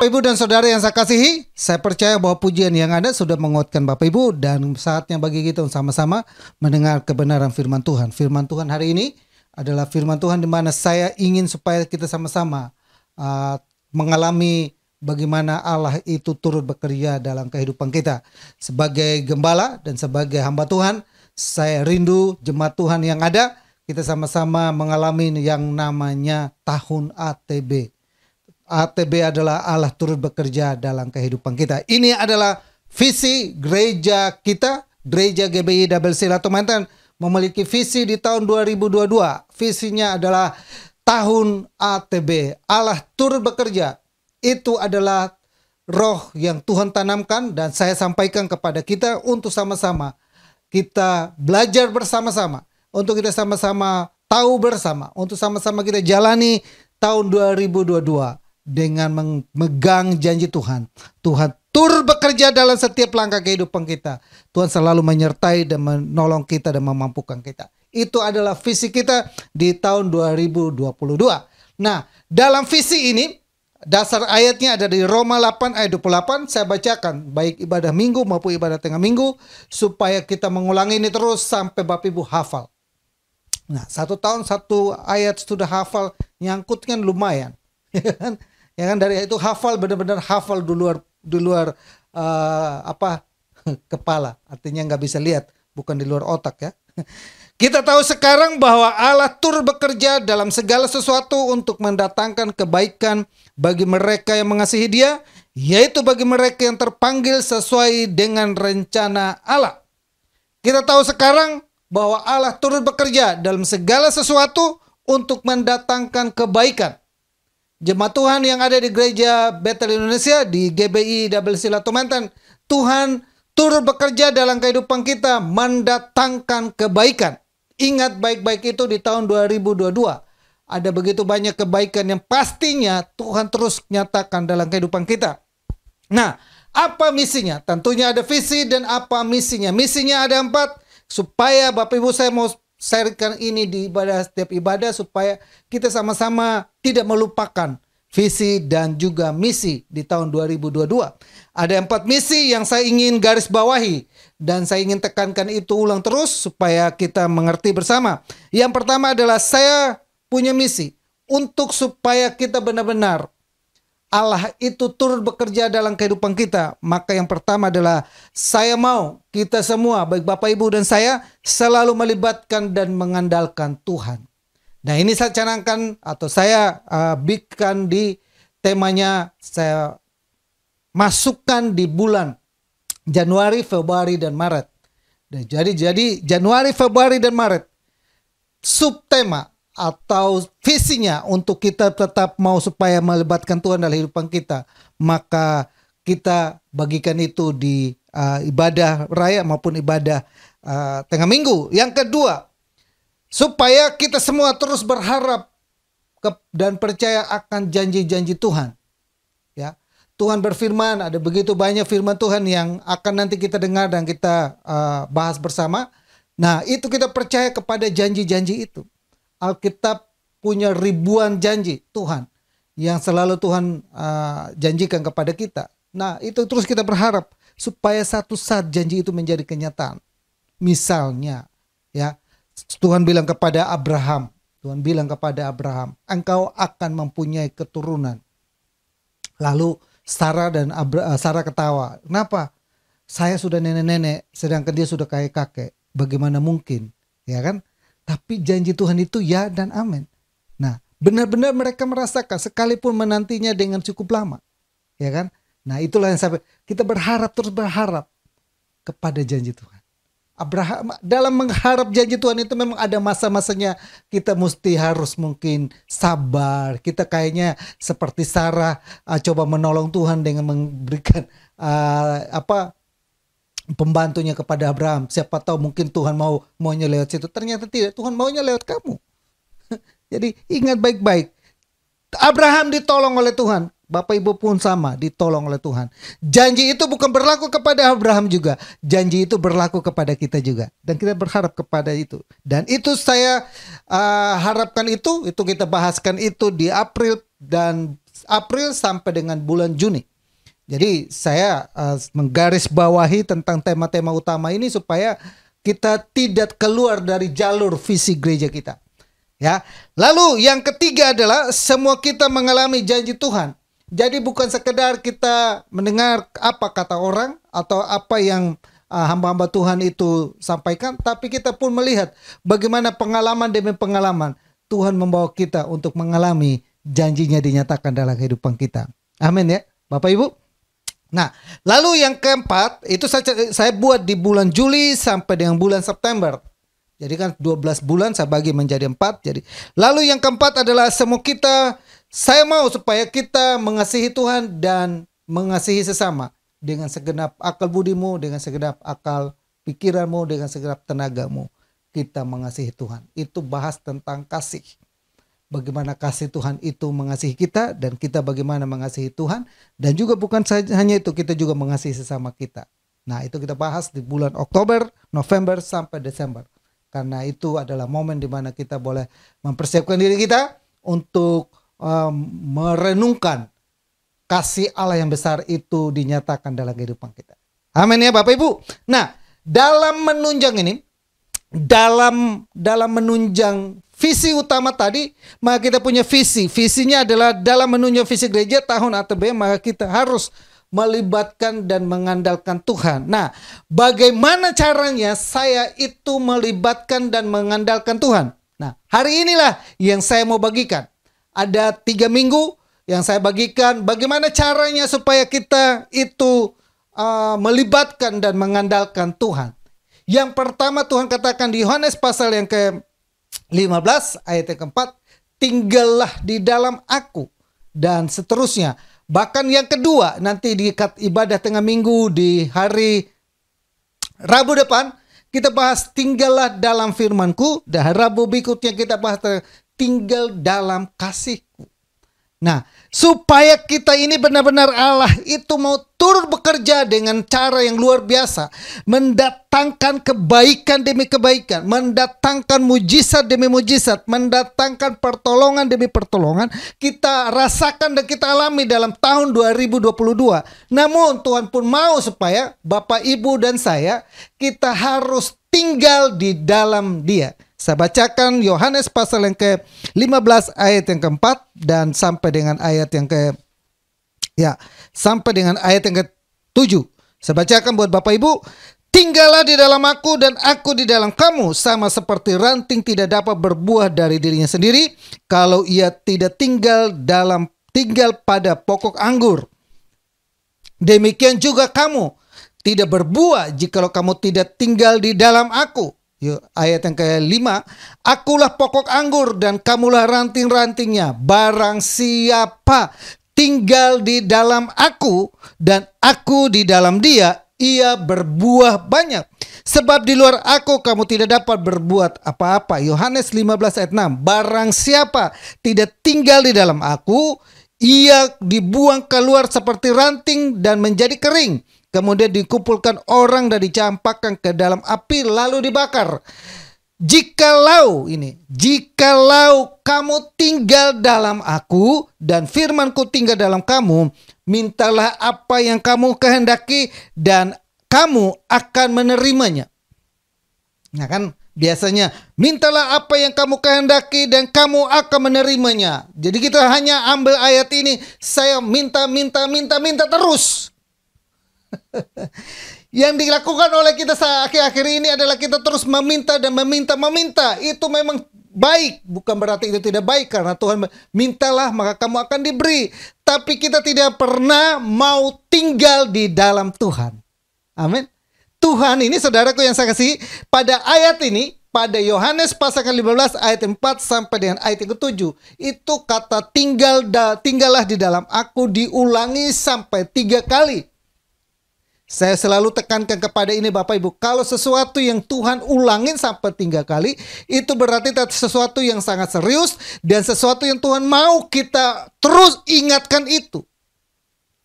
Bapak Ibu dan saudara yang saya kasihi, saya percaya bahwa pujian yang ada sudah menguatkan Bapak Ibu dan saatnya bagi kita sama-sama mendengar kebenaran firman Tuhan. Firman Tuhan hari ini adalah firman Tuhan di mana saya ingin supaya kita sama-sama uh, mengalami bagaimana Allah itu turut bekerja dalam kehidupan kita. Sebagai gembala dan sebagai hamba Tuhan, saya rindu jemaat Tuhan yang ada kita sama-sama mengalami yang namanya tahun ATB ATB adalah Allah turut bekerja dalam kehidupan kita. Ini adalah visi gereja kita, gereja GBI Double mantan memiliki visi di tahun 2022. Visinya adalah tahun ATB, Allah turut bekerja. Itu adalah roh yang Tuhan tanamkan dan saya sampaikan kepada kita untuk sama-sama kita belajar bersama-sama, untuk kita sama-sama tahu bersama, untuk sama-sama kita jalani tahun 2022 dengan memegang janji Tuhan. Tuhan tur bekerja dalam setiap langkah kehidupan kita. Tuhan selalu menyertai dan menolong kita dan memampukan kita. Itu adalah visi kita di tahun 2022. Nah, dalam visi ini dasar ayatnya ada di Roma 8 ayat 28 saya bacakan baik ibadah minggu maupun ibadah tengah minggu supaya kita mengulangi ini terus sampai Bapak Ibu hafal. Nah, satu tahun satu ayat sudah hafal nyangkut kan lumayan. Ya kan? ya kan dari itu hafal benar-benar hafal di luar di luar uh, apa kepala artinya nggak bisa lihat bukan di luar otak ya kita tahu sekarang bahwa Allah tur bekerja dalam segala sesuatu untuk mendatangkan kebaikan bagi mereka yang mengasihi Dia, yaitu bagi mereka yang terpanggil sesuai dengan rencana Allah. Kita tahu sekarang bahwa Allah turut bekerja dalam segala sesuatu untuk mendatangkan kebaikan Jemaat Tuhan yang ada di gereja Bethel Indonesia di GBI Double Sila Tumenten. Tuhan turut bekerja dalam kehidupan kita mendatangkan kebaikan. Ingat baik-baik itu di tahun 2022. Ada begitu banyak kebaikan yang pastinya Tuhan terus nyatakan dalam kehidupan kita. Nah, apa misinya? Tentunya ada visi dan apa misinya. Misinya ada empat. Supaya Bapak Ibu saya mau sharekan ini di ibadah setiap ibadah supaya kita sama-sama tidak melupakan visi dan juga misi di tahun 2022. Ada empat misi yang saya ingin garis bawahi dan saya ingin tekankan itu ulang terus supaya kita mengerti bersama. Yang pertama adalah saya punya misi untuk supaya kita benar-benar Allah itu turut bekerja dalam kehidupan kita, maka yang pertama adalah saya mau kita semua, baik Bapak Ibu dan saya, selalu melibatkan dan mengandalkan Tuhan. Nah ini saya canangkan atau saya uh, bikin di temanya saya masukkan di bulan Januari, Februari, dan Maret. Nah jadi jadi Januari, Februari, dan Maret subtema atau visinya untuk kita tetap mau supaya melibatkan Tuhan dalam kehidupan kita, maka kita bagikan itu di uh, ibadah raya maupun ibadah uh, tengah minggu. Yang kedua, supaya kita semua terus berharap ke, dan percaya akan janji-janji Tuhan. Ya. Tuhan berfirman, ada begitu banyak firman Tuhan yang akan nanti kita dengar dan kita uh, bahas bersama. Nah, itu kita percaya kepada janji-janji itu. Alkitab punya ribuan janji Tuhan yang selalu Tuhan uh, janjikan kepada kita. Nah, itu terus kita berharap supaya satu saat janji itu menjadi kenyataan. Misalnya, ya, Tuhan bilang kepada Abraham, Tuhan bilang kepada Abraham, engkau akan mempunyai keturunan. Lalu Sarah dan Abra, uh, Sarah ketawa. Kenapa? Saya sudah nenek-nenek, sedangkan dia sudah kayak kakek. Bagaimana mungkin? Ya kan? Tapi janji Tuhan itu ya dan amin. Nah, benar-benar mereka merasakan sekalipun menantinya dengan cukup lama. Ya kan? Nah, itulah yang sampai kita berharap terus berharap kepada janji Tuhan. Abraham dalam mengharap janji Tuhan itu memang ada masa-masanya kita mesti harus mungkin sabar. Kita kayaknya seperti Sarah uh, coba menolong Tuhan dengan memberikan uh, apa pembantunya kepada Abraham. Siapa tahu mungkin Tuhan mau maunya lewat situ. Ternyata tidak. Tuhan maunya lewat kamu. Jadi ingat baik-baik. Abraham ditolong oleh Tuhan. Bapak Ibu pun sama, ditolong oleh Tuhan. Janji itu bukan berlaku kepada Abraham juga. Janji itu berlaku kepada kita juga. Dan kita berharap kepada itu. Dan itu saya uh, harapkan itu, itu kita bahaskan itu di April dan April sampai dengan bulan Juni. Jadi saya uh, eh, bawahi tentang tema-tema utama ini supaya kita tidak keluar dari jalur visi gereja kita. Ya. Lalu yang ketiga adalah semua kita mengalami janji Tuhan. Jadi bukan sekedar kita mendengar apa kata orang atau apa yang eh, hamba-hamba uh, Tuhan itu sampaikan, tapi kita pun melihat bagaimana pengalaman demi pengalaman Tuhan membawa kita untuk mengalami janjinya dinyatakan dalam kehidupan kita. Amin ya, Bapak Ibu. Nah, lalu yang keempat itu saya, saya buat di bulan Juli sampai dengan bulan September. Jadi kan 12 bulan saya bagi menjadi empat. Jadi lalu yang keempat adalah semua kita saya mau supaya kita mengasihi Tuhan dan mengasihi sesama dengan segenap akal budimu, dengan segenap akal pikiranmu, dengan segenap tenagamu. Kita mengasihi Tuhan. Itu bahas tentang kasih bagaimana kasih Tuhan itu mengasihi kita dan kita bagaimana mengasihi Tuhan dan juga bukan hanya itu kita juga mengasihi sesama kita. Nah, itu kita bahas di bulan Oktober, November sampai Desember. Karena itu adalah momen di mana kita boleh mempersiapkan diri kita untuk um, merenungkan kasih Allah yang besar itu dinyatakan dalam kehidupan kita. Amin ya Bapak Ibu. Nah, dalam menunjang ini dalam dalam menunjang visi utama tadi, maka kita punya visi. Visinya adalah dalam menunjuk visi gereja tahun ATB, maka kita harus melibatkan dan mengandalkan Tuhan. Nah, bagaimana caranya saya itu melibatkan dan mengandalkan Tuhan? Nah, hari inilah yang saya mau bagikan. Ada tiga minggu yang saya bagikan bagaimana caranya supaya kita itu uh, melibatkan dan mengandalkan Tuhan. Yang pertama Tuhan katakan di Yohanes pasal yang ke 15 ayat yang keempat, tinggallah di dalam aku dan seterusnya. Bahkan yang kedua nanti di ibadah tengah minggu di hari Rabu depan kita bahas tinggallah dalam firmanku dan Rabu berikutnya kita bahas tinggal dalam kasih Nah, supaya kita ini benar-benar Allah itu mau turut bekerja dengan cara yang luar biasa, mendatangkan kebaikan demi kebaikan, mendatangkan mujizat demi mujizat, mendatangkan pertolongan demi pertolongan, kita rasakan dan kita alami dalam tahun 2022. Namun Tuhan pun mau supaya Bapak, Ibu dan saya kita harus tinggal di dalam dia. Saya bacakan Yohanes pasal yang ke-15 ayat yang keempat dan sampai dengan ayat yang ke ya, sampai dengan ayat yang ke-7. Saya bacakan buat Bapak Ibu, Tinggallah di dalam aku dan aku di dalam kamu sama seperti ranting tidak dapat berbuah dari dirinya sendiri kalau ia tidak tinggal dalam tinggal pada pokok anggur. Demikian juga kamu tidak berbuah jikalau kamu tidak tinggal di dalam aku. Yuk, ayat yang ke-5, akulah pokok anggur dan kamulah ranting-rantingnya. Barang siapa tinggal di dalam aku dan aku di dalam dia, ia berbuah banyak. Sebab di luar aku kamu tidak dapat berbuat apa-apa. Yohanes 15 ayat 6. Barang siapa tidak tinggal di dalam aku, ia dibuang keluar seperti ranting dan menjadi kering Kemudian dikumpulkan orang dan dicampakkan ke dalam api lalu dibakar. Jikalau ini, jikalau kamu tinggal dalam aku dan firmanku tinggal dalam kamu, mintalah apa yang kamu kehendaki dan kamu akan menerimanya. Nah kan biasanya mintalah apa yang kamu kehendaki dan kamu akan menerimanya. Jadi kita hanya ambil ayat ini, saya minta minta minta minta terus. Yang dilakukan oleh kita akhir-akhir ini adalah kita terus meminta dan meminta, meminta. Itu memang baik, bukan berarti itu tidak baik karena Tuhan mintalah maka kamu akan diberi. Tapi kita tidak pernah mau tinggal di dalam Tuhan. Amin. Tuhan ini saudaraku yang saya kasih pada ayat ini pada Yohanes pasal 15 ayat 4 sampai dengan ayat ke-7 itu kata tinggal da, tinggallah di dalam aku diulangi sampai tiga kali saya selalu tekankan kepada ini Bapak Ibu, kalau sesuatu yang Tuhan ulangin sampai tiga kali, itu berarti sesuatu yang sangat serius dan sesuatu yang Tuhan mau kita terus ingatkan itu.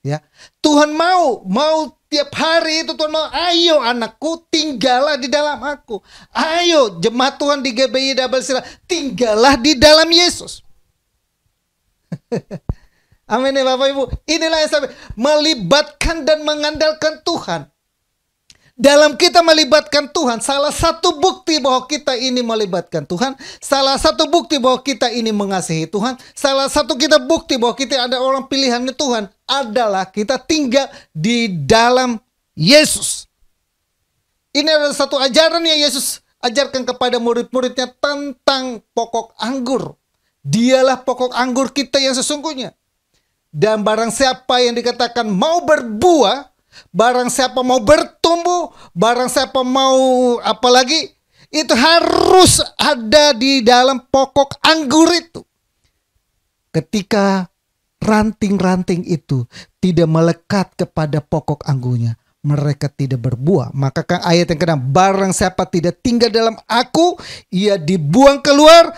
Ya, Tuhan mau, mau tiap hari itu Tuhan mau, ayo anakku tinggallah di dalam aku. Ayo jemaat Tuhan di GBI Double Sila, tinggallah di dalam Yesus. Amin ya Bapak Ibu. Inilah yang saya melibatkan dan mengandalkan Tuhan. Dalam kita melibatkan Tuhan, salah satu bukti bahwa kita ini melibatkan Tuhan, salah satu bukti bahwa kita ini mengasihi Tuhan, salah satu kita bukti bahwa kita ada orang pilihannya Tuhan adalah kita tinggal di dalam Yesus. Ini adalah satu ajaran yang Yesus ajarkan kepada murid-muridnya tentang pokok anggur. Dialah pokok anggur kita yang sesungguhnya. Dan barang siapa yang dikatakan mau berbuah, barang siapa mau bertumbuh, barang siapa mau apalagi itu harus ada di dalam pokok anggur itu. Ketika ranting-ranting itu tidak melekat kepada pokok anggurnya, mereka tidak berbuah. Maka kan ayat yang kedua, barang siapa tidak tinggal dalam aku, ia dibuang keluar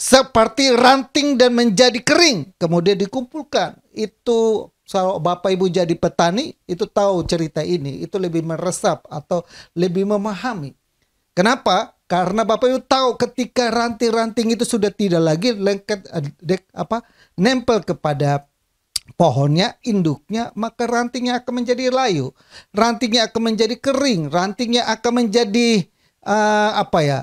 seperti ranting dan menjadi kering kemudian dikumpulkan itu kalau bapak ibu jadi petani itu tahu cerita ini itu lebih meresap atau lebih memahami kenapa karena bapak ibu tahu ketika ranting-ranting itu sudah tidak lagi lengket eh, dek, apa nempel kepada pohonnya induknya maka rantingnya akan menjadi layu rantingnya akan menjadi kering rantingnya akan menjadi uh, apa ya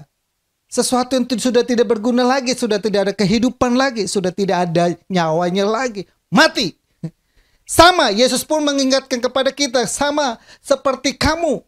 sesuatu yang sudah tidak berguna lagi, sudah tidak ada kehidupan lagi, sudah tidak ada nyawanya lagi, mati. Sama, Yesus pun mengingatkan kepada kita, sama seperti kamu.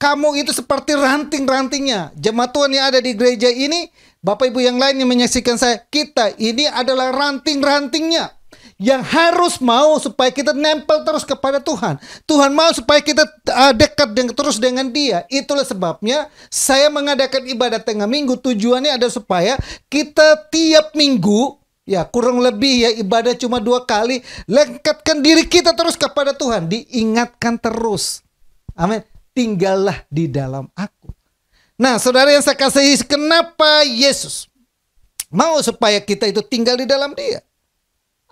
Kamu itu seperti ranting-rantingnya. Jemaat Tuhan yang ada di gereja ini, Bapak Ibu yang lain yang menyaksikan saya, kita ini adalah ranting-rantingnya yang harus mau supaya kita nempel terus kepada Tuhan. Tuhan mau supaya kita ah, dekat dengan, terus dengan Dia. Itulah sebabnya saya mengadakan ibadah tengah minggu. Tujuannya ada supaya kita tiap minggu ya kurang lebih ya ibadah cuma dua kali lengkapkan diri kita terus kepada Tuhan. Diingatkan terus. Amin. Tinggallah di dalam Aku. Nah, saudara yang saya kasihi, kenapa Yesus mau supaya kita itu tinggal di dalam Dia?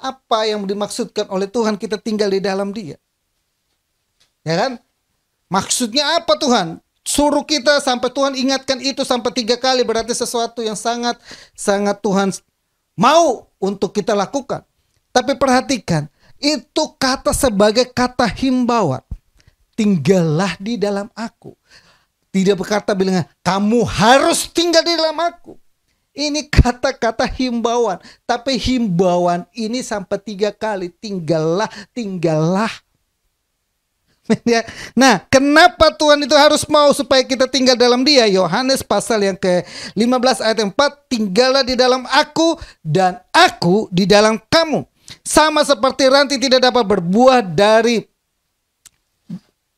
apa yang dimaksudkan oleh Tuhan kita tinggal di dalam dia. Ya kan? Maksudnya apa Tuhan? Suruh kita sampai Tuhan ingatkan itu sampai tiga kali berarti sesuatu yang sangat sangat Tuhan mau untuk kita lakukan. Tapi perhatikan, itu kata sebagai kata himbauan. Tinggallah di dalam aku. Tidak berkata bilang, kamu harus tinggal di dalam aku. Ini kata-kata himbauan, tapi himbauan ini sampai tiga kali tinggallah, tinggallah. Ya. Nah, kenapa Tuhan itu harus mau supaya kita tinggal dalam Dia? Yohanes pasal yang ke-15 ayat 4, tinggallah di dalam aku dan aku di dalam kamu. Sama seperti ranting tidak dapat berbuah dari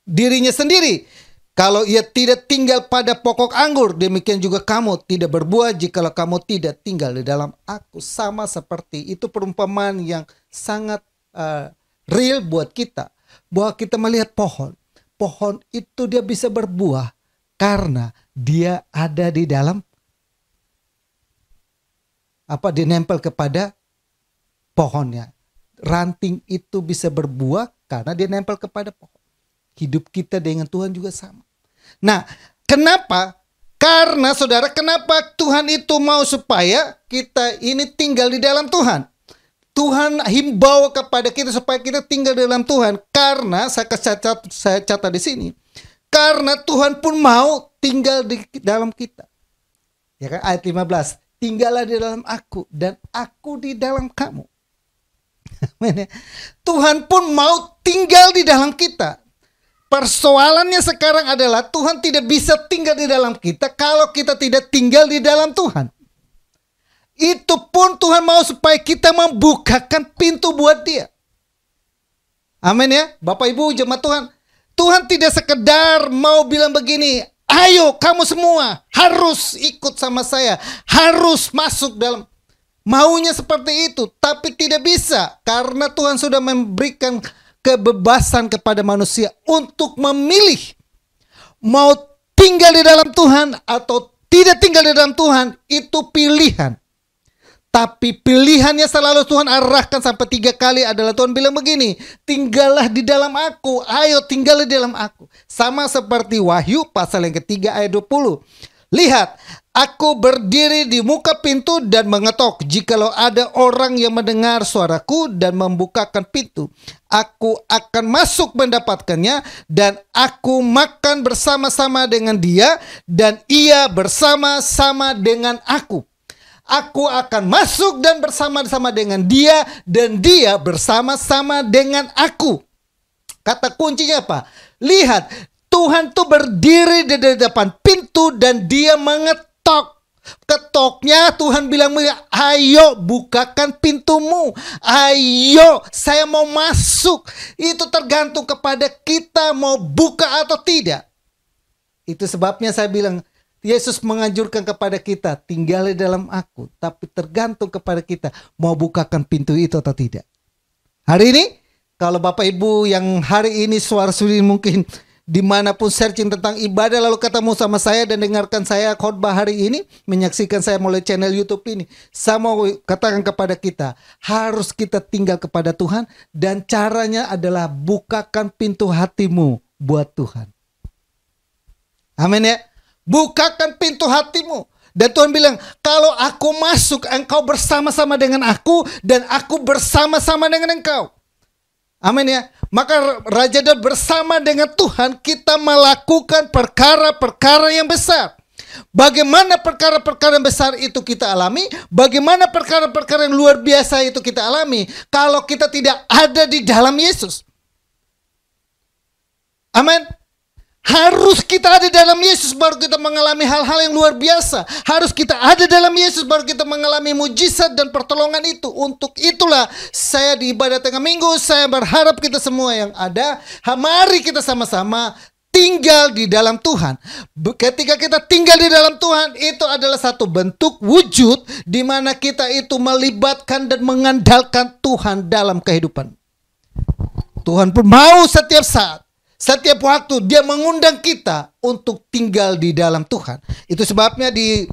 dirinya sendiri kalau ia tidak tinggal pada pokok anggur, demikian juga kamu tidak berbuah jikalau kamu tidak tinggal di dalam aku. Sama seperti itu perumpamaan yang sangat uh, real buat kita. Bahwa kita melihat pohon. Pohon itu dia bisa berbuah karena dia ada di dalam apa nempel kepada pohonnya. Ranting itu bisa berbuah karena dia nempel kepada pohon. Hidup kita dengan Tuhan juga sama. Nah, kenapa? Karena saudara, kenapa Tuhan itu mau supaya kita ini tinggal di dalam Tuhan? Tuhan himbau kepada kita supaya kita tinggal di dalam Tuhan. Karena saya catat, saya catat di sini. Karena Tuhan pun mau tinggal di dalam kita. Ya kan ayat 15. Tinggallah di dalam aku dan aku di dalam kamu. Ya. Tuhan pun mau tinggal di dalam kita Persoalannya sekarang adalah Tuhan tidak bisa tinggal di dalam kita kalau kita tidak tinggal di dalam Tuhan. Itu pun Tuhan mau supaya kita membukakan pintu buat dia. Amin ya. Bapak Ibu jemaat Tuhan. Tuhan tidak sekedar mau bilang begini, ayo kamu semua harus ikut sama saya, harus masuk dalam maunya seperti itu, tapi tidak bisa karena Tuhan sudah memberikan kebebasan kepada manusia untuk memilih mau tinggal di dalam Tuhan atau tidak tinggal di dalam Tuhan itu pilihan. Tapi pilihannya selalu Tuhan arahkan sampai tiga kali adalah Tuhan bilang begini, tinggallah di dalam aku, ayo tinggallah di dalam aku. Sama seperti Wahyu pasal yang ketiga ayat 20. Lihat, aku berdiri di muka pintu dan mengetok. Jikalau ada orang yang mendengar suaraku dan membukakan pintu, aku akan masuk mendapatkannya dan aku makan bersama-sama dengan dia dan ia bersama-sama dengan aku. Aku akan masuk dan bersama-sama dengan dia dan dia bersama-sama dengan aku. Kata kuncinya apa? Lihat, Tuhan tuh berdiri di depan pintu dan dia mengetok. Ketoknya Tuhan bilang, ayo bukakan pintumu. Ayo, saya mau masuk. Itu tergantung kepada kita mau buka atau tidak. Itu sebabnya saya bilang, Yesus menganjurkan kepada kita, tinggallah dalam aku. Tapi tergantung kepada kita, mau bukakan pintu itu atau tidak. Hari ini, kalau Bapak Ibu yang hari ini suara suri mungkin dimanapun searching tentang ibadah lalu ketemu sama saya dan dengarkan saya khotbah hari ini menyaksikan saya melalui channel YouTube ini saya mau katakan kepada kita harus kita tinggal kepada Tuhan dan caranya adalah bukakan pintu hatimu buat Tuhan amin ya bukakan pintu hatimu dan Tuhan bilang, kalau aku masuk, engkau bersama-sama dengan aku, dan aku bersama-sama dengan engkau. Amin ya. Maka Raja Daud bersama dengan Tuhan kita melakukan perkara-perkara yang besar. Bagaimana perkara-perkara yang besar itu kita alami? Bagaimana perkara-perkara yang luar biasa itu kita alami? Kalau kita tidak ada di dalam Yesus. Amin. Harus kita ada dalam Yesus baru kita mengalami hal-hal yang luar biasa. Harus kita ada dalam Yesus baru kita mengalami mujizat dan pertolongan itu. Untuk itulah saya di ibadah tengah minggu, saya berharap kita semua yang ada, mari kita sama-sama tinggal di dalam Tuhan. Ketika kita tinggal di dalam Tuhan, itu adalah satu bentuk wujud di mana kita itu melibatkan dan mengandalkan Tuhan dalam kehidupan. Tuhan pun mau setiap saat setiap waktu dia mengundang kita untuk tinggal di dalam Tuhan. Itu sebabnya di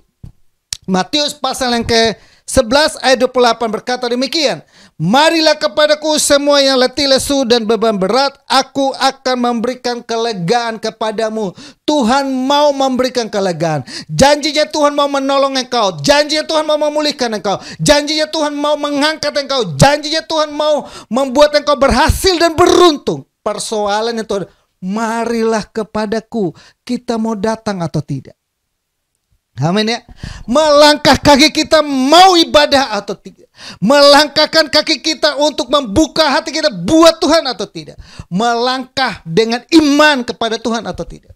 Matius pasal yang ke-11 ayat 28 berkata demikian. Marilah kepadaku semua yang letih lesu dan beban berat. Aku akan memberikan kelegaan kepadamu. Tuhan mau memberikan kelegaan. Janjinya Tuhan mau menolong engkau. Janjinya Tuhan mau memulihkan engkau. Janjinya Tuhan mau mengangkat engkau. Janjinya Tuhan mau membuat engkau berhasil dan beruntung. Persoalan itu marilah kepadaku. Kita mau datang atau tidak. Amin ya. Melangkah kaki kita mau ibadah atau tidak. Melangkahkan kaki kita untuk membuka hati kita buat Tuhan atau tidak. Melangkah dengan iman kepada Tuhan atau tidak.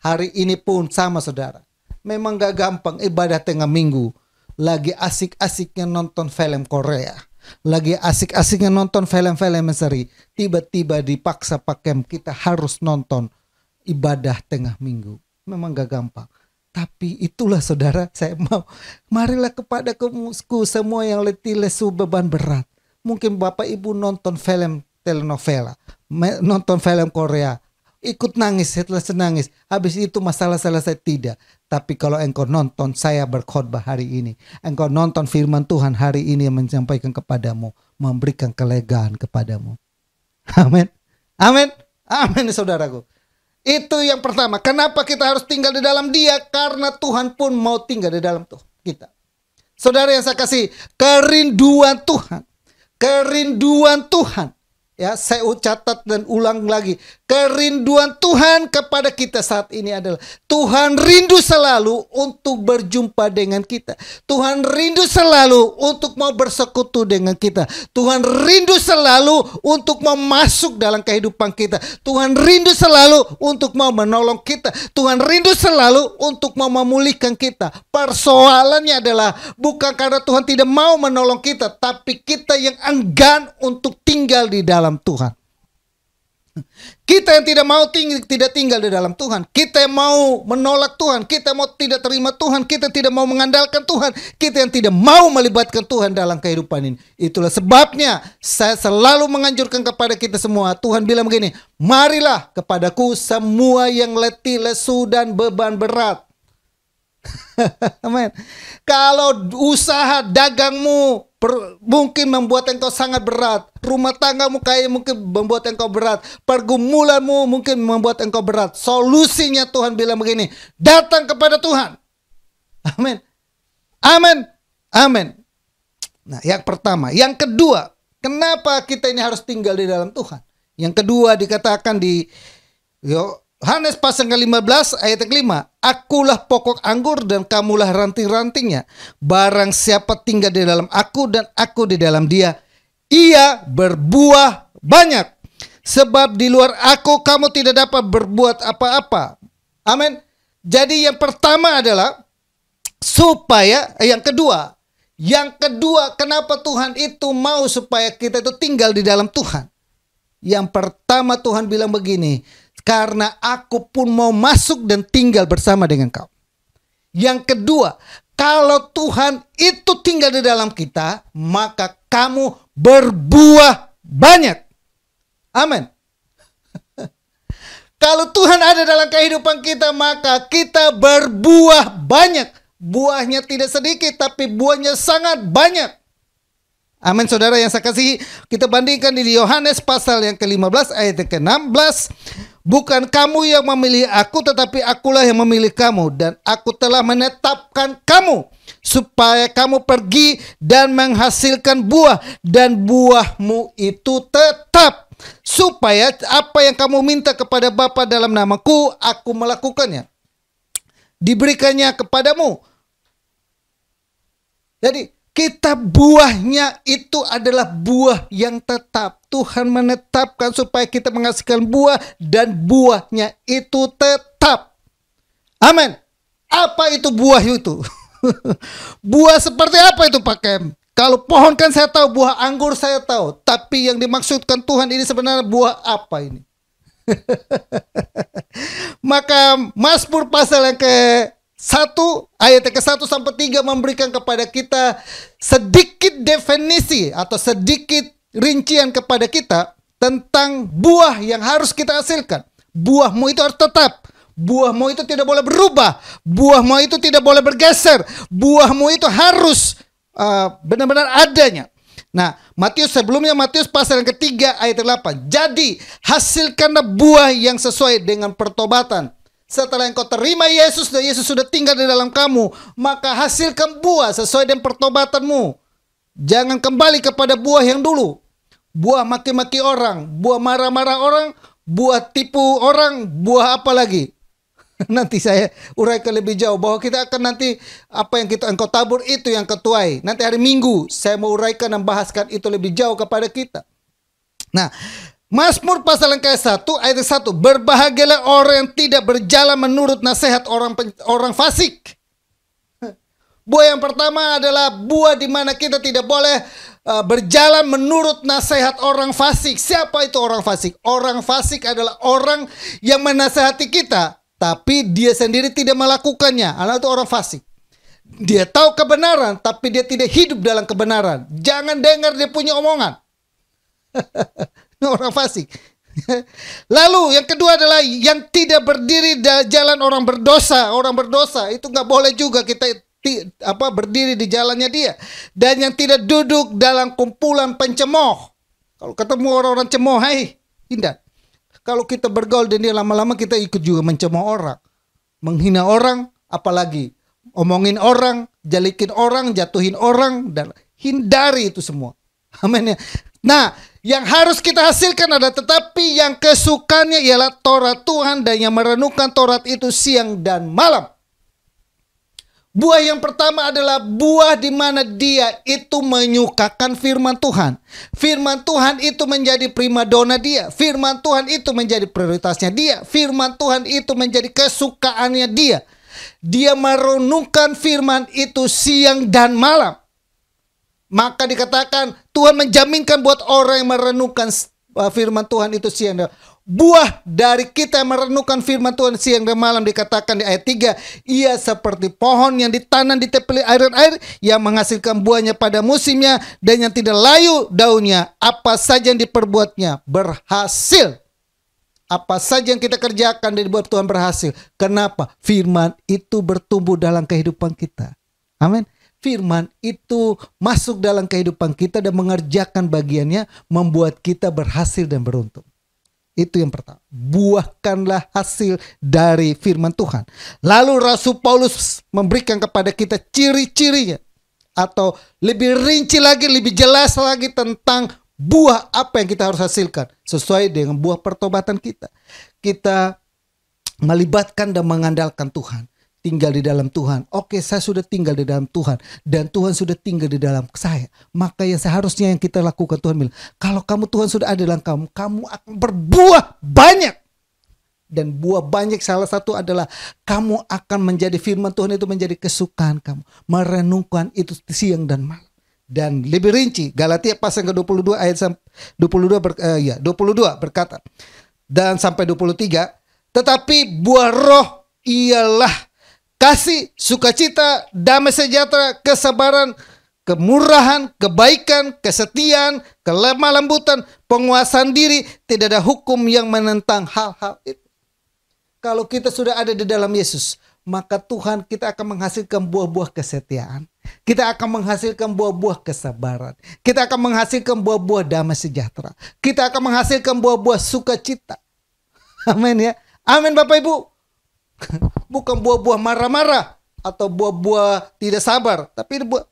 Hari ini pun sama saudara. Memang gak gampang ibadah tengah minggu. Lagi asik-asiknya nonton film Korea lagi asik-asiknya nonton film-film misteri tiba-tiba dipaksa pakem kita harus nonton ibadah tengah minggu. Memang gak gampang. Tapi itulah saudara saya mau. Marilah kepada kemusku semua yang letih lesu beban berat. Mungkin bapak ibu nonton film telenovela, nonton film Korea, ikut nangis setelah senangis. Habis itu masalah selesai tidak. Tapi kalau engkau nonton saya berkhotbah hari ini, engkau nonton firman Tuhan hari ini yang menyampaikan kepadamu, memberikan kelegaan kepadamu. Amin. Amin. Amin saudaraku. Itu yang pertama. Kenapa kita harus tinggal di dalam dia? Karena Tuhan pun mau tinggal di dalam tuh kita. Saudara yang saya kasih, kerinduan Tuhan. Kerinduan Tuhan ya saya catat dan ulang lagi kerinduan Tuhan kepada kita saat ini adalah Tuhan rindu selalu untuk berjumpa dengan kita Tuhan rindu selalu untuk mau bersekutu dengan kita Tuhan rindu selalu untuk mau masuk dalam kehidupan kita Tuhan rindu selalu untuk mau menolong kita Tuhan rindu selalu untuk mau memulihkan kita persoalannya adalah bukan karena Tuhan tidak mau menolong kita tapi kita yang enggan untuk tinggal di dalam dalam Tuhan. Kita yang tidak mau ting tidak tinggal di dalam Tuhan, kita yang mau menolak Tuhan, kita mau tidak terima Tuhan, kita tidak mau mengandalkan Tuhan, kita yang tidak mau melibatkan Tuhan dalam kehidupan ini. Itulah sebabnya saya selalu menganjurkan kepada kita semua. Tuhan bilang begini, marilah kepadaku semua yang letih, lesu dan beban berat. Amen. Kalau usaha dagangmu Per, mungkin membuat engkau sangat berat. Rumah tanggamu kaya mungkin membuat engkau berat. Pergumulanmu mungkin membuat engkau berat. Solusinya Tuhan bilang begini, datang kepada Tuhan. Amin. Amin. Amin. Nah, yang pertama, yang kedua, kenapa kita ini harus tinggal di dalam Tuhan? Yang kedua dikatakan di yo Hanes pasal ke-15 ayat kelima. Akulah pokok anggur dan kamulah ranting-rantingnya. Barang siapa tinggal di dalam aku dan aku di dalam dia, ia berbuah banyak. Sebab di luar aku kamu tidak dapat berbuat apa-apa. Amin. Jadi yang pertama adalah supaya eh, yang kedua, yang kedua kenapa Tuhan itu mau supaya kita itu tinggal di dalam Tuhan? Yang pertama Tuhan bilang begini, karena aku pun mau masuk dan tinggal bersama dengan kau. Yang kedua, kalau Tuhan itu tinggal di dalam kita, maka kamu berbuah banyak. Amin. kalau Tuhan ada dalam kehidupan kita, maka kita berbuah banyak. Buahnya tidak sedikit, tapi buahnya sangat banyak. Amin saudara yang saya kasih Kita bandingkan di Yohanes pasal yang ke-15 ayat yang ke-16 Bukan kamu yang memilih aku tetapi akulah yang memilih kamu Dan aku telah menetapkan kamu Supaya kamu pergi dan menghasilkan buah Dan buahmu itu tetap Supaya apa yang kamu minta kepada Bapa dalam namaku Aku melakukannya Diberikannya kepadamu Jadi kita buahnya itu adalah buah yang tetap. Tuhan menetapkan supaya kita menghasilkan buah dan buahnya itu tetap. Amin. Apa itu buah itu? buah seperti apa itu Pak Kem? Kalau pohon kan saya tahu, buah anggur saya tahu. Tapi yang dimaksudkan Tuhan ini sebenarnya buah apa ini? Maka Mazmur pasal yang ke satu ayat ke 1 sampai 3 memberikan kepada kita sedikit definisi atau sedikit rincian kepada kita tentang buah yang harus kita hasilkan. Buahmu itu harus tetap. Buahmu itu tidak boleh berubah. Buahmu itu tidak boleh bergeser. Buahmu itu harus uh, benar-benar uh, adanya. Nah, Matius sebelumnya Matius pasal yang ketiga ayat 8. Jadi, hasilkanlah buah yang sesuai dengan pertobatan setelah engkau terima Yesus dan Yesus sudah tinggal di dalam kamu, maka hasilkan buah sesuai dengan pertobatanmu. Jangan kembali kepada buah yang dulu. Buah maki-maki orang, buah marah-marah orang, buah tipu orang, buah apa lagi? Nanti saya uraikan lebih jauh bahwa kita akan nanti apa yang kita engkau tabur itu yang ketuai. Nanti hari Minggu saya mau uraikan dan bahaskan itu lebih jauh kepada kita. Nah, Mazmur pasal yang ke-1 ayat 1. Berbahagialah orang yang tidak berjalan menurut nasihat orang orang fasik. Buah yang pertama adalah buah di mana kita tidak boleh uh, berjalan menurut nasihat orang fasik. Siapa itu orang fasik? Orang fasik adalah orang yang menasehati kita tapi dia sendiri tidak melakukannya. Anak itu orang fasik. Dia tahu kebenaran tapi dia tidak hidup dalam kebenaran. Jangan dengar dia punya omongan. orang fasik. Lalu yang kedua adalah yang tidak berdiri di jalan orang berdosa. Orang berdosa itu nggak boleh juga kita apa berdiri di jalannya dia. Dan yang tidak duduk dalam kumpulan pencemooh. Kalau ketemu orang-orang cemooh, hai, indah. Kalau kita bergaul dan dia lama-lama kita ikut juga mencemooh orang. Menghina orang, apalagi omongin orang, jalikin orang, jatuhin orang dan hindari itu semua. Amin ya. Nah, yang harus kita hasilkan adalah tetapi yang kesukaannya ialah Taurat Tuhan dan yang merenungkan Taurat itu siang dan malam. Buah yang pertama adalah buah di mana dia itu menyukakan firman Tuhan. Firman Tuhan itu menjadi primadona dia. Firman Tuhan itu menjadi prioritasnya dia. Firman Tuhan itu menjadi kesukaannya dia. Dia merenungkan firman itu siang dan malam. Maka dikatakan Tuhan menjaminkan buat orang yang merenungkan uh, firman Tuhan itu siang dan buah dari kita yang merenungkan firman Tuhan siang dan malam dikatakan di ayat 3 ia seperti pohon yang ditanam di tepi air-air yang menghasilkan buahnya pada musimnya dan yang tidak layu daunnya apa saja yang diperbuatnya berhasil apa saja yang kita kerjakan dan dibuat Tuhan berhasil kenapa firman itu bertumbuh dalam kehidupan kita amin firman itu masuk dalam kehidupan kita dan mengerjakan bagiannya membuat kita berhasil dan beruntung. Itu yang pertama. Buahkanlah hasil dari firman Tuhan. Lalu Rasul Paulus memberikan kepada kita ciri-cirinya. Atau lebih rinci lagi, lebih jelas lagi tentang buah apa yang kita harus hasilkan. Sesuai dengan buah pertobatan kita. Kita melibatkan dan mengandalkan Tuhan tinggal di dalam Tuhan. Oke, saya sudah tinggal di dalam Tuhan dan Tuhan sudah tinggal di dalam saya. Maka yang seharusnya yang kita lakukan Tuhan bilang, kalau kamu Tuhan sudah ada dalam kamu, kamu akan berbuah banyak. Dan buah banyak salah satu adalah kamu akan menjadi firman Tuhan itu menjadi kesukaan kamu. Merenungkan itu siang dan malam. Dan lebih rinci Galatia pasal ke-22 ayat 22 ber, uh, ya 22 berkata dan sampai 23 tetapi buah roh ialah kasih, sukacita, damai sejahtera, kesabaran, kemurahan, kebaikan, kesetiaan, kelemah lembutan, penguasaan diri, tidak ada hukum yang menentang hal-hal itu. Kalau kita sudah ada di dalam Yesus, maka Tuhan kita akan menghasilkan buah-buah kesetiaan. Kita akan menghasilkan buah-buah kesabaran. Kita akan menghasilkan buah-buah damai sejahtera. Kita akan menghasilkan buah-buah sukacita. Amin ya. Amin Bapak Ibu. bukan buah-buah marah-marah atau buah-buah tidak sabar, tapi buah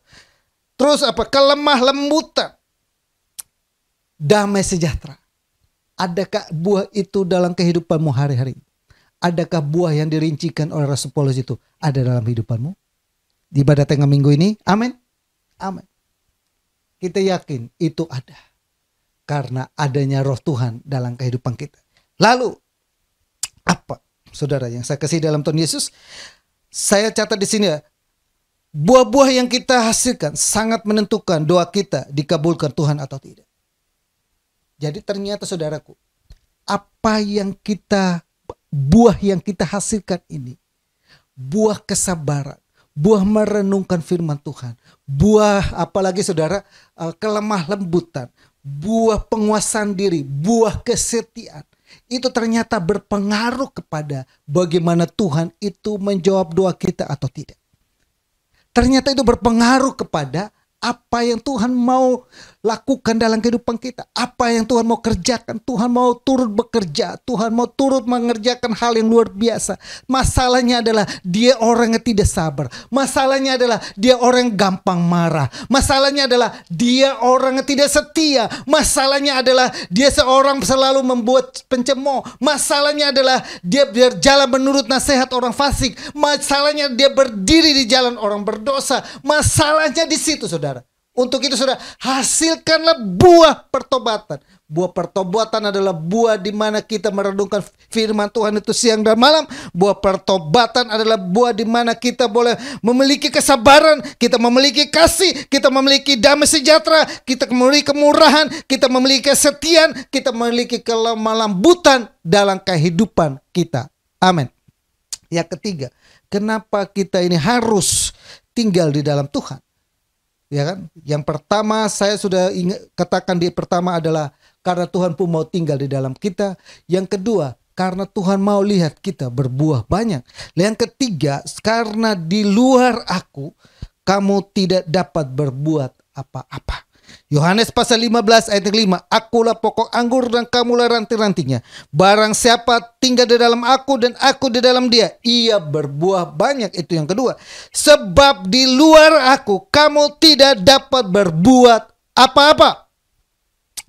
terus apa kelemah lembutan, damai sejahtera. Adakah buah itu dalam kehidupanmu hari-hari? Adakah buah yang dirincikan oleh Rasul Paulus itu ada dalam kehidupanmu? Di pada tengah minggu ini, amin. Amin. Kita yakin itu ada. Karena adanya roh Tuhan dalam kehidupan kita. Lalu, apa saudara yang saya kasih dalam Tuhan Yesus. Saya catat di sini ya. Buah-buah yang kita hasilkan sangat menentukan doa kita dikabulkan Tuhan atau tidak. Jadi ternyata saudaraku, apa yang kita buah yang kita hasilkan ini, buah kesabaran, buah merenungkan firman Tuhan, buah apalagi saudara eh, kelemah lembutan, buah penguasaan diri, buah kesetiaan, itu ternyata berpengaruh kepada bagaimana Tuhan itu menjawab doa kita atau tidak. Ternyata itu berpengaruh kepada apa yang Tuhan mau lakukan dalam kehidupan kita. Apa yang Tuhan mau kerjakan? Tuhan mau turut bekerja, Tuhan mau turut mengerjakan hal yang luar biasa. Masalahnya adalah dia orang yang tidak sabar. Masalahnya adalah dia orang yang gampang marah. Masalahnya adalah dia orang yang tidak setia. Masalahnya adalah dia seorang selalu membuat pencemooh. Masalahnya adalah dia berjalan menurut nasihat orang fasik. Masalahnya dia berdiri di jalan orang berdosa. Masalahnya di situ, Saudara. Untuk itu sudah hasilkanlah buah pertobatan. Buah pertobatan adalah buah di mana kita merenungkan firman Tuhan itu siang dan malam. Buah pertobatan adalah buah di mana kita boleh memiliki kesabaran, kita memiliki kasih, kita memiliki damai sejahtera, kita memiliki kemurahan, kita memiliki kesetiaan, kita memiliki kelemah dalam kehidupan kita. Amin. Yang ketiga, kenapa kita ini harus tinggal di dalam Tuhan? ya kan? Yang pertama saya sudah ingat, katakan di pertama adalah karena Tuhan pun mau tinggal di dalam kita. Yang kedua, karena Tuhan mau lihat kita berbuah banyak. Yang ketiga, karena di luar aku kamu tidak dapat berbuat apa-apa. Yohanes pasal 15 ayat 5, Akulah pokok anggur dan kamulah ranting-rantingnya. Barang siapa tinggal di dalam aku dan aku di dalam dia, ia berbuah banyak. Itu yang kedua. Sebab di luar aku, kamu tidak dapat berbuat apa-apa.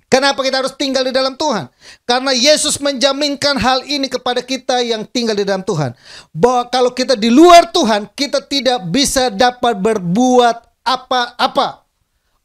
Kenapa kita harus tinggal di dalam Tuhan? Karena Yesus menjaminkan hal ini kepada kita yang tinggal di dalam Tuhan. Bahwa kalau kita di luar Tuhan, kita tidak bisa dapat berbuat apa-apa.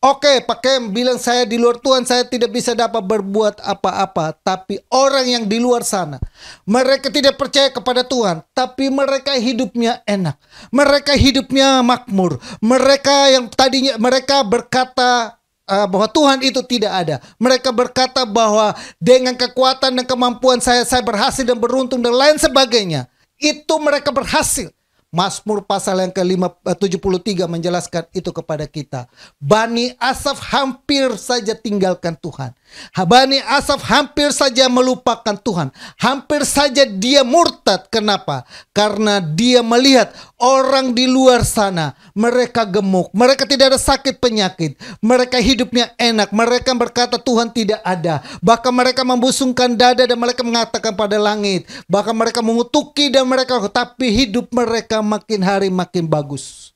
Oke, Pak Kem bilang saya di luar Tuhan, saya tidak bisa dapat berbuat apa-apa. Tapi orang yang di luar sana, mereka tidak percaya kepada Tuhan, tapi mereka hidupnya enak. Mereka hidupnya makmur. Mereka yang tadinya mereka berkata uh, bahwa Tuhan itu tidak ada. Mereka berkata bahwa dengan kekuatan dan kemampuan saya saya berhasil dan beruntung dan lain sebagainya. Itu mereka berhasil. Masmur pasal yang ke-73 eh, menjelaskan itu kepada kita. Bani Asaf hampir saja tinggalkan Tuhan. Habani Asaf hampir saja melupakan Tuhan. Hampir saja dia murtad. Kenapa? Karena dia melihat orang di luar sana. Mereka gemuk. Mereka tidak ada sakit penyakit. Mereka hidupnya enak. Mereka berkata Tuhan tidak ada. Bahkan mereka membusungkan dada dan mereka mengatakan pada langit. Bahkan mereka mengutuki dan mereka. Tapi hidup mereka makin hari makin bagus.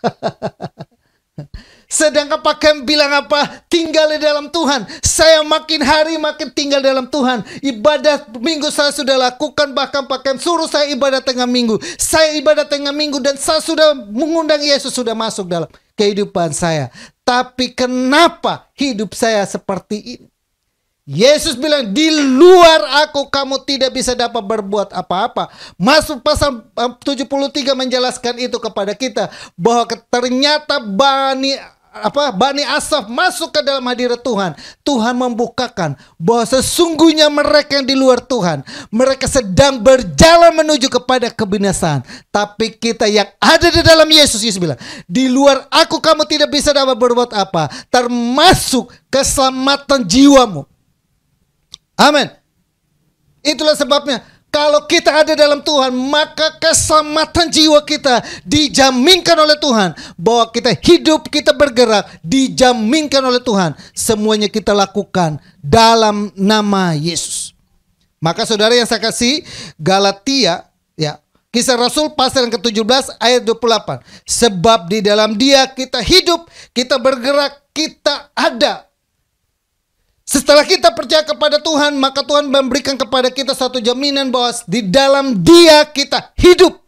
Sedangkan Pak Kem bilang apa? Tinggal di dalam Tuhan. Saya makin hari makin tinggal dalam Tuhan. Ibadah minggu saya sudah lakukan. Bahkan Pak Kem suruh saya ibadah tengah minggu. Saya ibadah tengah minggu dan saya sudah mengundang Yesus sudah masuk dalam kehidupan saya. Tapi kenapa hidup saya seperti ini? Yesus bilang, di luar aku kamu tidak bisa dapat berbuat apa-apa. Masuk pasal 73 eh, menjelaskan itu kepada kita. Bahwa ternyata Bani apa Bani Asaf masuk ke dalam hadirat Tuhan, Tuhan membukakan bahwa sesungguhnya mereka yang di luar Tuhan, mereka sedang berjalan menuju kepada kebinasaan. Tapi kita yang ada di dalam Yesus, Yesus bilang, di luar aku kamu tidak bisa dapat berbuat apa, termasuk keselamatan jiwamu. Amin. Itulah sebabnya kalau kita ada dalam Tuhan, maka keselamatan jiwa kita dijaminkan oleh Tuhan. Bahwa kita hidup, kita bergerak, dijaminkan oleh Tuhan. Semuanya kita lakukan dalam nama Yesus. Maka saudara yang saya kasih, Galatia, ya, Kisah Rasul pasal yang ke-17 ayat 28. Sebab di dalam dia kita hidup, kita bergerak, kita ada setelah kita percaya kepada Tuhan, maka Tuhan memberikan kepada kita satu jaminan bahwa di dalam Dia kita hidup.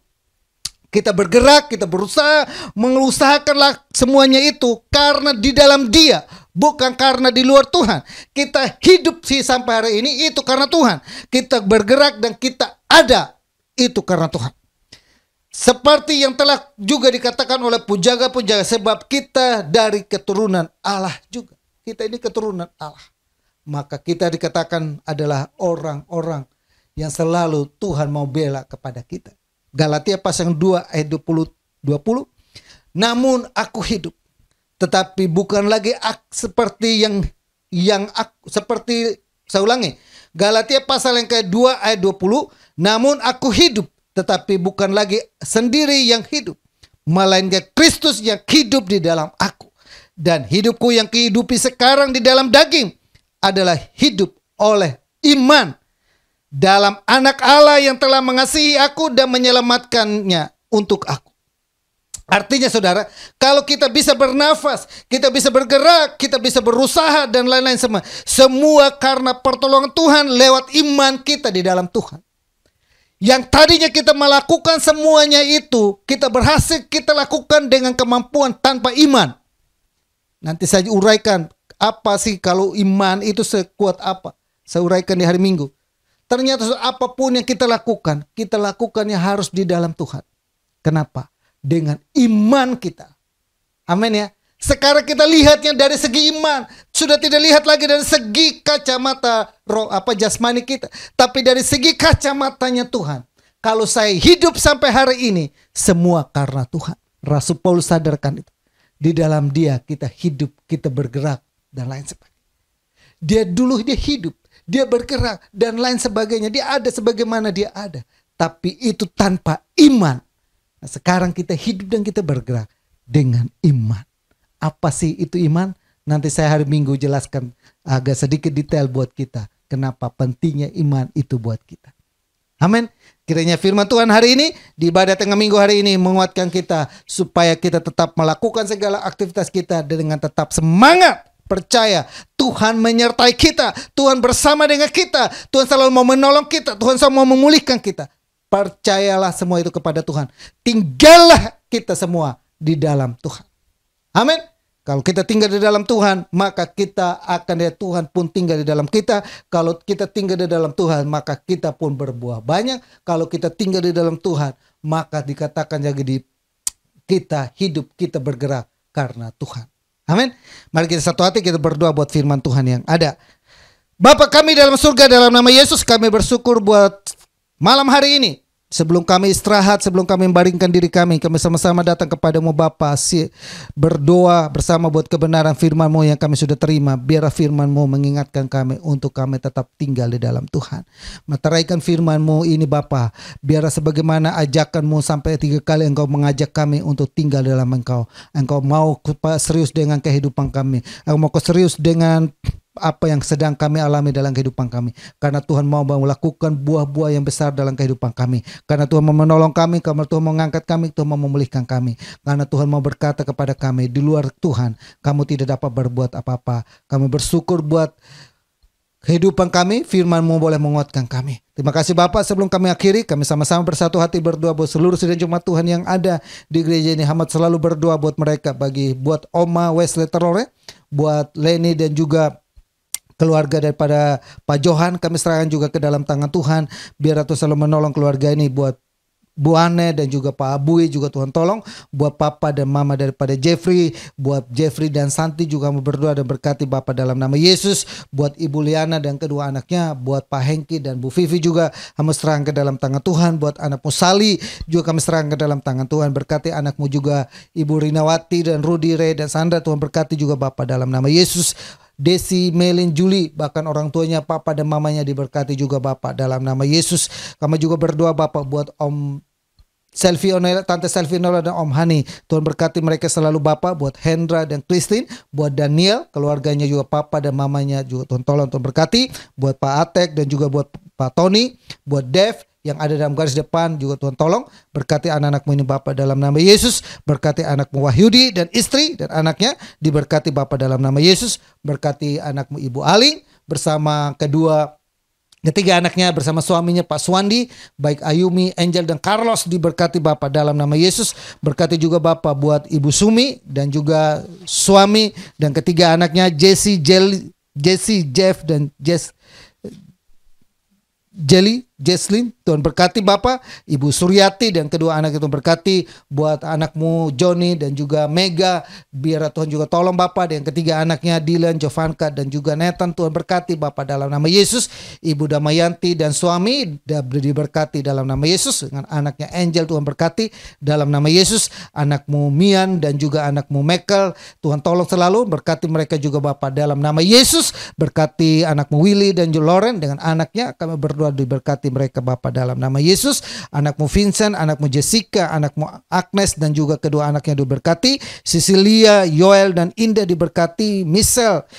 Kita bergerak, kita berusaha mengusahakanlah semuanya itu karena di dalam Dia, bukan karena di luar Tuhan. Kita hidup sih sampai hari ini itu karena Tuhan. Kita bergerak dan kita ada itu karena Tuhan. Seperti yang telah juga dikatakan oleh pujaga-pujaga sebab kita dari keturunan Allah juga. Kita ini keturunan Allah maka kita dikatakan adalah orang-orang yang selalu Tuhan mau bela kepada kita. Galatia pasal 2 ayat 20 20. Namun aku hidup tetapi bukan lagi ak, seperti yang yang aku, seperti saya ulangi. Galatia pasal yang ke-2 ayat 20, namun aku hidup tetapi bukan lagi sendiri yang hidup, melainkan Kristus yang hidup di dalam aku dan hidupku yang kehidupi sekarang di dalam daging adalah hidup oleh iman dalam anak Allah yang telah mengasihi aku dan menyelamatkannya untuk aku. Artinya saudara, kalau kita bisa bernafas, kita bisa bergerak, kita bisa berusaha dan lain-lain semua. Semua karena pertolongan Tuhan lewat iman kita di dalam Tuhan. Yang tadinya kita melakukan semuanya itu, kita berhasil kita lakukan dengan kemampuan tanpa iman. Nanti saya uraikan apa sih kalau iman itu sekuat apa? Saya uraikan di hari Minggu. Ternyata apapun yang kita lakukan, kita lakukannya harus di dalam Tuhan. Kenapa? Dengan iman kita. Amin ya. Sekarang kita lihatnya dari segi iman, sudah tidak lihat lagi dari segi kacamata roh apa jasmani kita, tapi dari segi kacamatanya Tuhan. Kalau saya hidup sampai hari ini, semua karena Tuhan. Rasul Paulus sadarkan itu. Di dalam Dia kita hidup, kita bergerak, dan lain sebagainya. Dia dulu dia hidup, dia bergerak dan lain sebagainya. Dia ada sebagaimana dia ada. Tapi itu tanpa iman. Nah, sekarang kita hidup dan kita bergerak dengan iman. Apa sih itu iman? Nanti saya hari Minggu jelaskan agak sedikit detail buat kita. Kenapa pentingnya iman itu buat kita. Amin. Kiranya firman Tuhan hari ini di ibadah tengah minggu hari ini menguatkan kita supaya kita tetap melakukan segala aktivitas kita dengan tetap semangat Percaya, Tuhan menyertai kita. Tuhan bersama dengan kita. Tuhan selalu mau menolong kita. Tuhan selalu mau memulihkan kita. Percayalah semua itu kepada Tuhan. Tinggallah kita semua di dalam Tuhan. Amin. Kalau kita tinggal di dalam Tuhan, maka kita akan ya Tuhan pun tinggal di dalam kita. Kalau kita tinggal di dalam Tuhan, maka kita pun berbuah banyak. Kalau kita tinggal di dalam Tuhan, maka dikatakan jadi kita hidup, kita bergerak karena Tuhan. Amin. Mari kita satu hati kita berdoa buat firman Tuhan yang ada. Bapak kami dalam surga dalam nama Yesus kami bersyukur buat malam hari ini. Sebelum kami istirahat, sebelum kami membaringkan diri kami, kami sama-sama datang kepadamu Bapa, si berdoa bersama buat kebenaran firman-Mu yang kami sudah terima. Biar firman-Mu mengingatkan kami untuk kami tetap tinggal di dalam Tuhan. Meteraikan firman-Mu ini Bapa, biar sebagaimana ajakan-Mu sampai tiga kali Engkau mengajak kami untuk tinggal di dalam Engkau. Engkau mau serius dengan kehidupan kami. Engkau mau serius dengan apa yang sedang kami alami dalam kehidupan kami. Karena Tuhan mau melakukan buah-buah yang besar dalam kehidupan kami. Karena Tuhan mau menolong kami, karena Tuhan mau mengangkat kami, Tuhan mau memulihkan kami. Karena Tuhan mau berkata kepada kami, di luar Tuhan kamu tidak dapat berbuat apa-apa. Kami bersyukur buat kehidupan kami, firmanmu boleh menguatkan kami. Terima kasih Bapak, sebelum kami akhiri, kami sama-sama bersatu hati berdoa buat seluruh sidang jemaat Tuhan yang ada di gereja ini. Hamad selalu berdoa buat mereka, bagi buat Oma Wesley Terore, buat Lenny dan juga keluarga daripada Pak Johan kami serahkan juga ke dalam tangan Tuhan biar Tuhan selalu menolong keluarga ini buat Bu Ane dan juga Pak Abui juga Tuhan tolong buat Papa dan Mama daripada Jeffrey, buat Jeffrey dan Santi juga berdoa dan berkati Bapak dalam nama Yesus, buat Ibu Liana dan kedua anaknya, buat Pak Hengki dan Bu Vivi juga kami serang ke dalam tangan Tuhan, buat anakmu Sali juga kami serang ke dalam tangan Tuhan, berkati anakmu juga Ibu Rinawati dan Rudi Ray dan Sandra Tuhan berkati juga Bapak dalam nama Yesus. Desi, Melin, Juli, bahkan orang tuanya, papa dan mamanya diberkati juga Bapak dalam nama Yesus. Kami juga berdoa Bapak buat Om Selfie Onela, Tante Selfie Onela dan Om Hani. Tuhan berkati mereka selalu Bapak buat Hendra dan Christine, buat Daniel, keluarganya juga Papa dan mamanya juga Tuhan tolong Tuhan berkati, buat Pak Atek dan juga buat Pak Tony, buat Dev yang ada dalam garis depan juga Tuhan tolong berkati anak-anakmu ini Bapak dalam nama Yesus berkati anakmu Wahyudi dan istri dan anaknya diberkati Bapak dalam nama Yesus berkati anakmu Ibu Ali bersama kedua Ketiga anaknya bersama suaminya Pak Suwandi, baik Ayumi, Angel, dan Carlos diberkati Bapak dalam nama Yesus. Berkati juga Bapak buat Ibu Sumi dan juga suami dan ketiga anaknya Jesse, Jelly, Jesse, Jeff, dan Jess, Jelly Jesslyn, Tuhan berkati Bapak, Ibu Suryati dan kedua anak itu berkati buat anakmu Joni dan juga Mega. Biar Tuhan juga tolong Bapak dan ketiga anaknya Dylan, Jovanka dan juga Nathan. Tuhan berkati Bapak dalam nama Yesus. Ibu Damayanti dan suami diberkati dalam nama Yesus dengan anaknya Angel Tuhan berkati dalam nama Yesus. Anakmu Mian dan juga anakmu Mekel Tuhan tolong selalu berkati mereka juga Bapak dalam nama Yesus. Berkati anakmu Willy dan Loren dengan anaknya kami berdoa diberkati mereka Bapak dalam nama Yesus. Anakmu Vincent, anakmu Jessica, anakmu Agnes dan juga kedua anaknya diberkati. Cecilia, Yoel dan Indah diberkati. Michelle,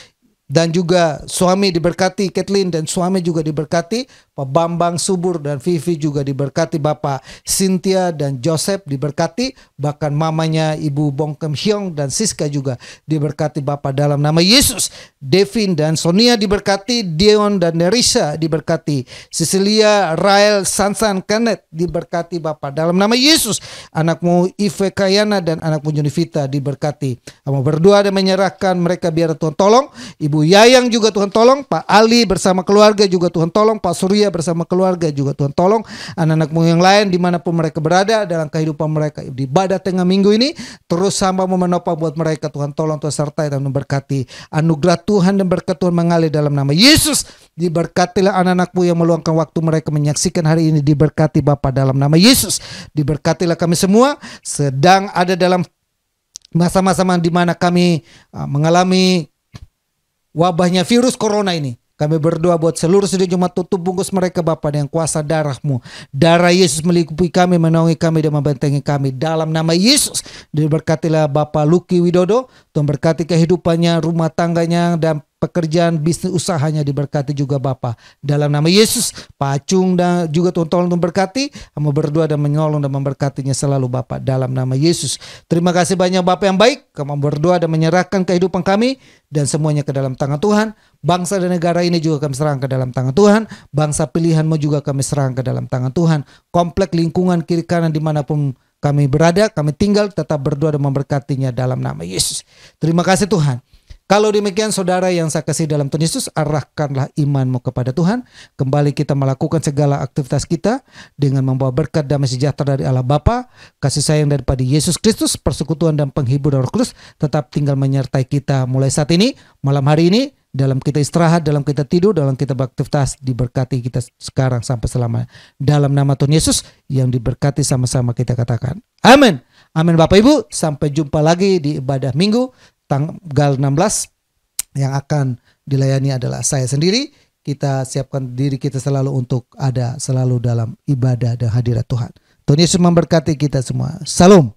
dan juga suami diberkati Kathleen dan suami juga diberkati Pak Bambang Subur dan Vivi juga diberkati Bapak Cynthia dan Joseph diberkati bahkan mamanya Ibu Bongkem Hyong dan Siska juga diberkati Bapak dalam nama Yesus Devin dan Sonia diberkati Dion dan Nerissa diberkati Cecilia Rael Sansan Kenneth diberkati Bapak dalam nama Yesus anakmu Ife Kayana dan anakmu Junivita diberkati kamu berdoa dan menyerahkan mereka biar Tuhan tolong Ibu Ibu Yayang juga Tuhan tolong, Pak Ali bersama keluarga juga Tuhan tolong, Pak Surya bersama keluarga juga Tuhan tolong, anak-anakmu yang lain dimanapun mereka berada dalam kehidupan mereka di badat tengah minggu ini terus sama memenopang buat mereka Tuhan tolong Tuhan sertai dan memberkati anugerah Tuhan dan berkat Tuhan mengalir dalam nama Yesus diberkatilah anak-anakmu yang meluangkan waktu mereka menyaksikan hari ini diberkati Bapa dalam nama Yesus diberkatilah kami semua sedang ada dalam masa-masa di mana kami uh, mengalami wabahnya virus corona ini. Kami berdoa buat seluruh sedih jemaat tutup bungkus mereka Bapa dengan kuasa darahmu. Darah Yesus melingkupi kami, menaungi kami dan membentengi kami. Dalam nama Yesus, diberkatilah Bapak Luki Widodo. Tuhan berkati kehidupannya, rumah tangganya, dan pekerjaan bisnis usahanya diberkati juga Bapa. Dalam nama Yesus, pacung dan juga Tuhan tolong memberkati, Kamu berdoa dan menyolong dan memberkatinya selalu Bapa dalam nama Yesus. Terima kasih banyak Bapak yang baik, kamu berdoa dan menyerahkan kehidupan kami dan semuanya ke dalam tangan Tuhan. Bangsa dan negara ini juga kami serang ke dalam tangan Tuhan. Bangsa pilihanmu juga kami serang ke dalam tangan Tuhan. Komplek lingkungan kiri kanan dimanapun kami berada, kami tinggal tetap berdoa dan memberkatinya dalam nama Yesus. Terima kasih Tuhan. Kalau demikian saudara yang saya kasih dalam Tuhan Yesus, arahkanlah imanmu kepada Tuhan. Kembali kita melakukan segala aktivitas kita dengan membawa berkat damai sejahtera dari Allah Bapa, kasih sayang daripada Yesus Kristus, persekutuan dan penghibur Roh Kudus tetap tinggal menyertai kita mulai saat ini, malam hari ini, dalam kita istirahat, dalam kita tidur, dalam kita beraktivitas, diberkati kita sekarang sampai selamanya. Dalam nama Tuhan Yesus yang diberkati sama-sama kita katakan. Amin. Amin Bapak Ibu, sampai jumpa lagi di ibadah minggu tanggal 16 yang akan dilayani adalah saya sendiri. Kita siapkan diri kita selalu untuk ada selalu dalam ibadah dan hadirat Tuhan. Tuhan Yesus memberkati kita semua. Salam.